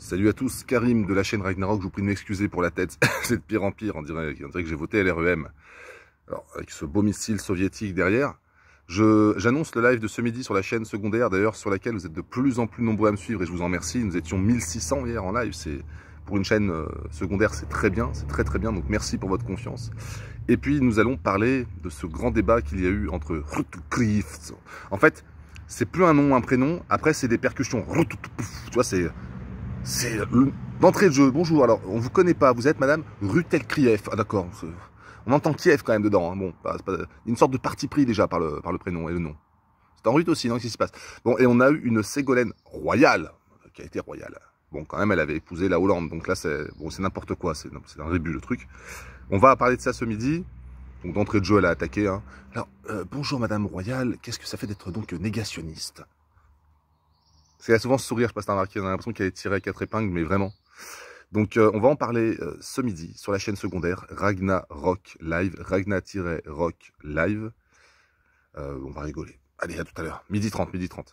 Salut à tous, Karim de la chaîne Ragnarok, je vous prie de m'excuser pour la tête, c'est de pire en pire, on dirait, dirait que j'ai voté LREM. Alors, avec ce beau missile soviétique derrière, j'annonce le live de ce midi sur la chaîne secondaire, d'ailleurs sur laquelle vous êtes de plus en plus nombreux à me suivre et je vous en remercie, nous étions 1600 hier en live, c'est pour une chaîne euh, secondaire, c'est très bien, c'est très très bien, donc merci pour votre confiance. Et puis nous allons parler de ce grand débat qu'il y a eu entre En fait, c'est plus un nom, un prénom, après c'est des percussions. Tu vois, c'est c'est d'entrée de jeu. Bonjour, alors on vous connaît pas, vous êtes madame Rutel Krief. Ah d'accord, on entend Kiev quand même dedans. Hein. Bon, c'est pas, une sorte de parti pris déjà par le, par le prénom et le nom. C'est en rut aussi, non Qu'est-ce qui se passe Bon, et on a eu une Ségolène royale, euh, qui a été royale. Bon, quand même, elle avait épousé la Hollande, donc là, c'est bon, c'est n'importe quoi, c'est un début le truc. On va parler de ça ce midi. Donc d'entrée de jeu, elle a attaqué. Hein. Alors, euh, bonjour Madame Royale, qu'est-ce que ça fait d'être donc négationniste c'est souvent sourire, je passe remarqué, on a l'impression qu'elle est tirée à quatre épingles, mais vraiment. Donc euh, on va en parler euh, ce midi sur la chaîne secondaire Ragna Rock Live, Ragna-Rock Live. Euh, on va rigoler. Allez, à tout à l'heure. Midi 30, midi 30.